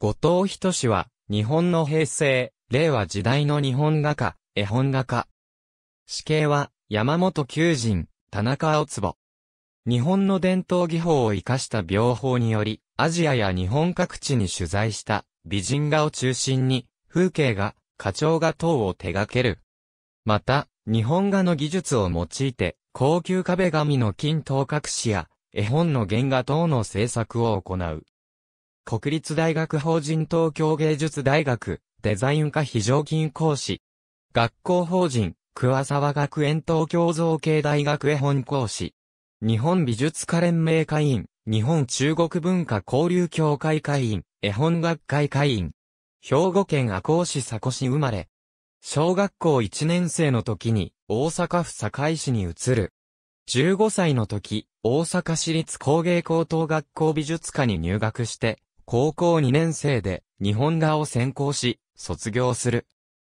後藤仁氏は、日本の平成、令和時代の日本画家、絵本画家。死刑は、山本九人、田中青坪。日本の伝統技法を活かした病法により、アジアや日本各地に取材した美人画を中心に、風景画、花鳥画等を手掛ける。また、日本画の技術を用いて、高級壁紙の金等隠しや、絵本の原画等の制作を行う。国立大学法人東京芸術大学、デザイン科非常勤講師。学校法人、桑沢学園東京造形大学絵本講師。日本美術家連盟会員、日本中国文化交流協会会員、絵本学会会員。兵庫県赤穂市佐古市生まれ。小学校1年生の時に大阪府堺市に移る。15歳の時、大阪市立工芸高等学校美術科に入学して、高校2年生で日本画を専攻し、卒業する。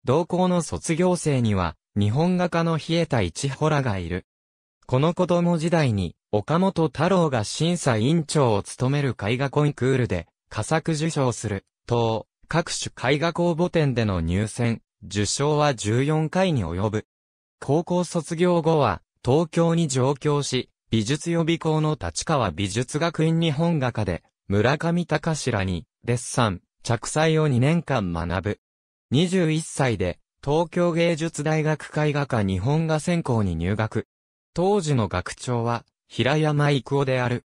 同校の卒業生には、日本画家の冷えた一ホラがいる。この子供時代に、岡本太郎が審査委員長を務める絵画コンクールで、佳作受賞する、等、各種絵画公募展での入選、受賞は14回に及ぶ。高校卒業後は、東京に上京し、美術予備校の立川美術学院日本画家で、村上隆らに、デッサン、着彩を2年間学ぶ。21歳で、東京芸術大学絵画科日本画専攻に入学。当時の学長は、平山郁夫である。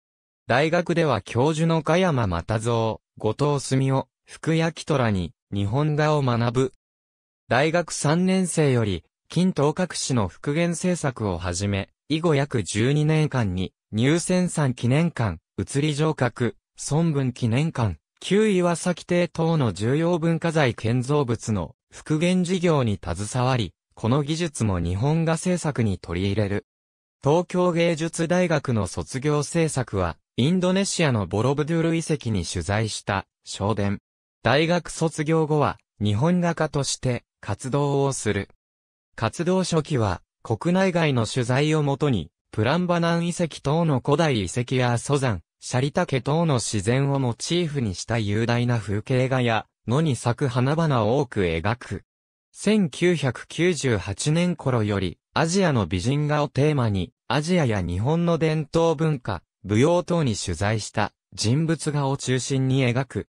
大学では教授の加山又蔵、後藤澄夫、福焼虎に、日本画を学ぶ。大学3年生より、近東各市の復元制作をはじめ、以後約12年間に、入選3記念館、移り上閣、孫文記念館、旧岩崎邸等の重要文化財建造物の復元事業に携わり、この技術も日本画制作に取り入れる。東京芸術大学の卒業制作は、インドネシアのボロブドゥール遺跡に取材した商伝。大学卒業後は、日本画家として活動をする。活動初期は、国内外の取材をもとに、プランバナン遺跡等の古代遺跡や祖山、シャリタケ等の自然をモチーフにした雄大な風景画や、野に咲く花々を多く描く。1998年頃より、アジアの美人画をテーマに、アジアや日本の伝統文化、舞踊等に取材した人物画を中心に描く。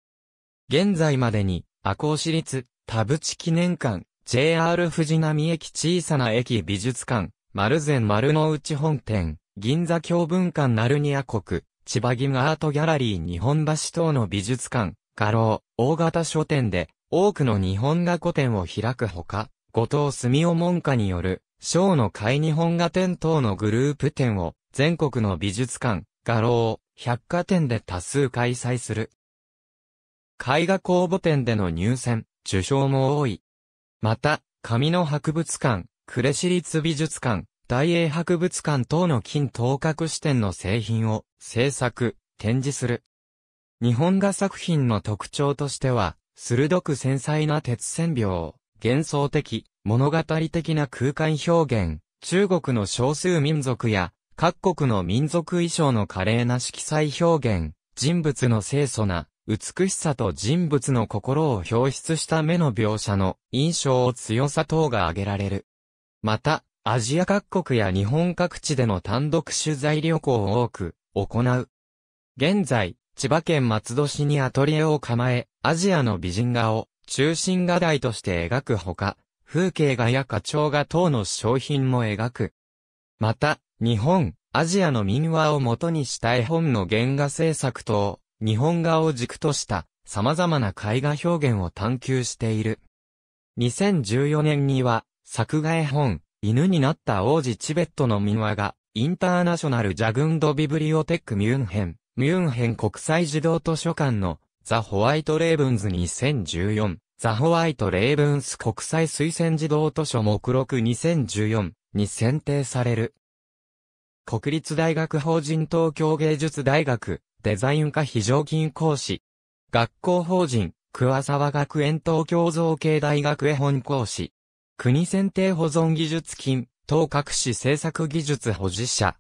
現在までに、赤穂市立、田淵記念館、JR 藤波並駅小さな駅美術館、丸善丸の内本店、銀座教文館ニア国、千葉銀アートギャラリー日本橋等の美術館、画廊、大型書店で多くの日本画古典を開くほか、後藤澄夫門下による、小の会日本画展等のグループ展を全国の美術館、画廊、百貨店で多数開催する。絵画公募展での入選、受賞も多い。また、紙の博物館、呉市立美術館、大英博物館等の金東格支店の製品を制作、展示する。日本画作品の特徴としては、鋭く繊細な鉄線描、幻想的、物語的な空間表現、中国の少数民族や各国の民族衣装の華麗な色彩表現、人物の清楚な美しさと人物の心を表出した目の描写の印象を強さ等が挙げられる。また、アジア各国や日本各地での単独取材旅行を多く、行う。現在、千葉県松戸市にアトリエを構え、アジアの美人画を中心画題として描くほか、風景画や花鳥画等の商品も描く。また、日本、アジアの民話を元にした絵本の原画制作等、日本画を軸とした様々な絵画表現を探求している。2014年には、作画絵本、犬になった王子チベットの民話が、インターナショナル・ジャグンド・ビブリオテック・ミュンヘン、ミュンヘン国際児童図書館のザ・ホワイト・レーブンズ2014、ザ・ホワイト・レイブンス国際推薦児童図書目録2014に選定される。国立大学法人東京芸術大学、デザイン科非常勤講師。学校法人、桑沢学園東京造形大学絵本講師。国選定保存技術金、等各市制作技術保持者。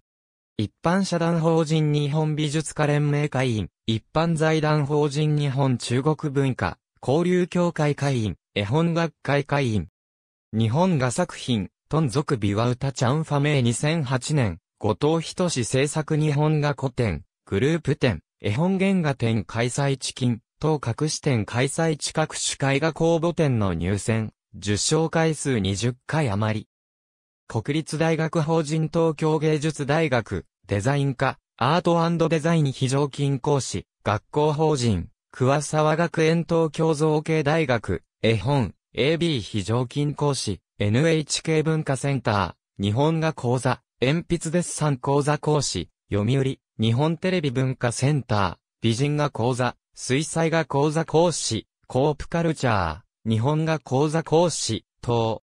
一般社団法人日本美術家連盟会員、一般財団法人日本中国文化、交流協会会員、絵本学会会員。日本画作品、トン族ビワウタチャンファメイ2008年、後藤仁志制作日本画古典、グループ展、絵本原画展開催地金、等各市展開催地各種絵画公募展の入選、受賞回数20回余り。国立大学法人東京芸術大学、デザイン科、アートデザイン非常勤講師、学校法人、桑沢学園東京造形大学、絵本、AB 非常勤講師、NHK 文化センター、日本画講座、鉛筆デッサン講座講師、読売、日本テレビ文化センター、美人画講座、水彩画講座講師、コープカルチャー、日本画講座講師、等、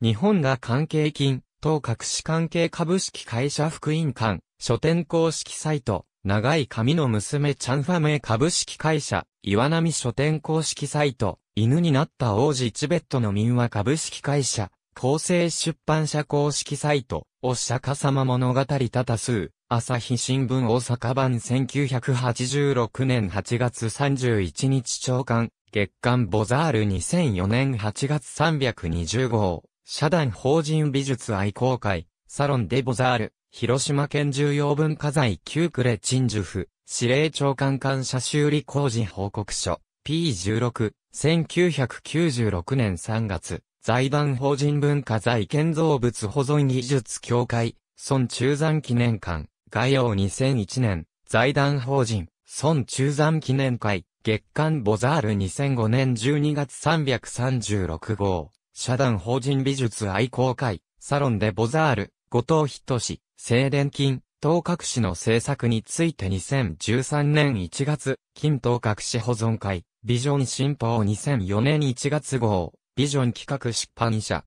日本が関係金、等各紙関係株式会社副印館、書店公式サイト、長い髪の娘ちゃんファメ株式会社、岩波書店公式サイト、犬になった王子チベットの民話株式会社、厚生出版社公式サイト、お釈迦様物語たた数、朝日新聞大阪版1986年8月31日長官、月刊ボザール2004年8月320号。社団法人美術愛好会、サロンデボザール、広島県重要文化財旧クレ陳述府、司令長官官社修理工事報告書、P16、1996年3月、財団法人文化財建造物保存技術協会、孫中山記念館、概要2001年、財団法人、孫中山記念会、月刊ボザール2005年12月336号。社団法人美術愛好会、サロンでボザール、後藤とし、青電金、東各市の制作について2013年1月、金東各市保存会、ビジョン新報2004年1月号、ビジョン企画出版社。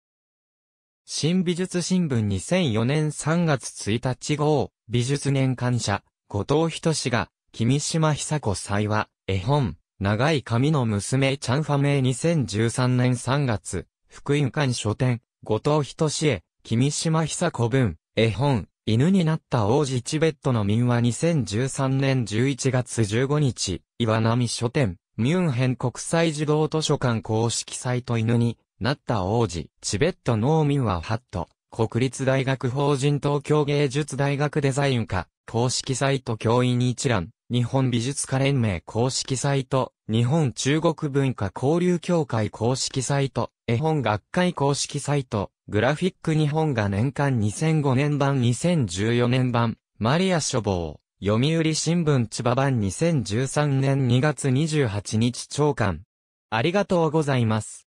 新美術新聞2004年3月1日号、美術年間社、後藤としが、君島久子祭は、絵本、長い髪の娘ちゃんファメイ2013年3月、福音館書店、後藤仁志君島久子文、絵本、犬になった王子チベットの民話2013年11月15日、岩波書店、ミュンヘン国際児童図書館公式サイト犬になった王子、チベット農民はハット、国立大学法人東京芸術大学デザイン科、公式サイト教員一覧、日本美術家連盟公式サイト、日本中国文化交流協会公式サイト、絵本学会公式サイト、グラフィック日本が年間2005年版2014年版、マリア書房、読売新聞千葉版2013年2月28日朝刊。ありがとうございます。